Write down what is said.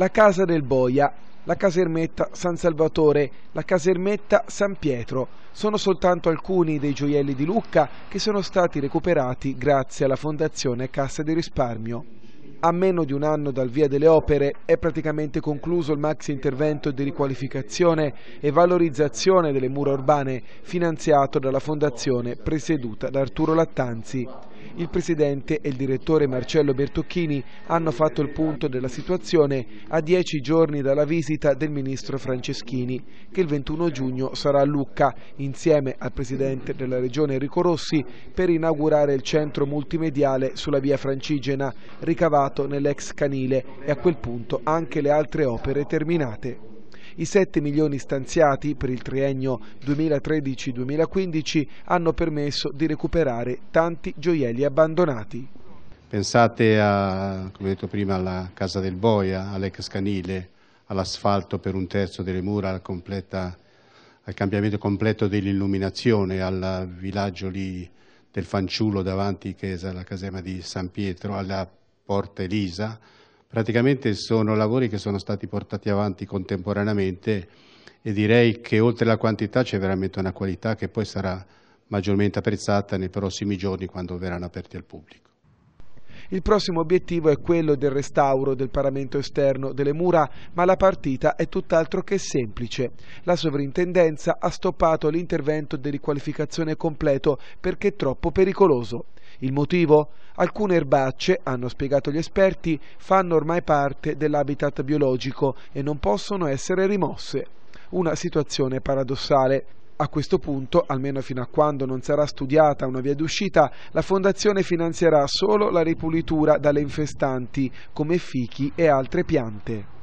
la Casa del Boia, la Casermetta San Salvatore, la Casermetta San Pietro. Sono soltanto alcuni dei gioielli di Lucca che sono stati recuperati grazie alla Fondazione Cassa di Risparmio. A meno di un anno dal via delle opere è praticamente concluso il maxi intervento di riqualificazione e valorizzazione delle mura urbane finanziato dalla fondazione presieduta da Arturo Lattanzi. Il presidente e il direttore Marcello Bertocchini hanno fatto il punto della situazione a dieci giorni dalla visita del ministro Franceschini, che il 21 giugno sarà a Lucca insieme al presidente della regione Enrico Rossi per inaugurare il centro multimediale sulla via Francigena, ricavato nell'ex canile e a quel punto anche le altre opere terminate. I 7 milioni stanziati per il triennio 2013-2015 hanno permesso di recuperare tanti gioielli abbandonati. Pensate a, come detto prima, alla Casa del Boia, all'ex canile, all'asfalto per un terzo delle mura, al, completa, al cambiamento completo dell'illuminazione, al villaggio lì del fanciullo davanti alla caserma di San Pietro, alla Porta Elisa, Praticamente sono lavori che sono stati portati avanti contemporaneamente e direi che oltre alla quantità c'è veramente una qualità che poi sarà maggiormente apprezzata nei prossimi giorni quando verranno aperti al pubblico. Il prossimo obiettivo è quello del restauro del paramento esterno delle mura, ma la partita è tutt'altro che semplice. La sovrintendenza ha stoppato l'intervento di riqualificazione completo perché troppo pericoloso. Il motivo? Alcune erbacce, hanno spiegato gli esperti, fanno ormai parte dell'habitat biologico e non possono essere rimosse. Una situazione paradossale. A questo punto, almeno fino a quando non sarà studiata una via d'uscita, la Fondazione finanzierà solo la ripulitura dalle infestanti, come fichi e altre piante.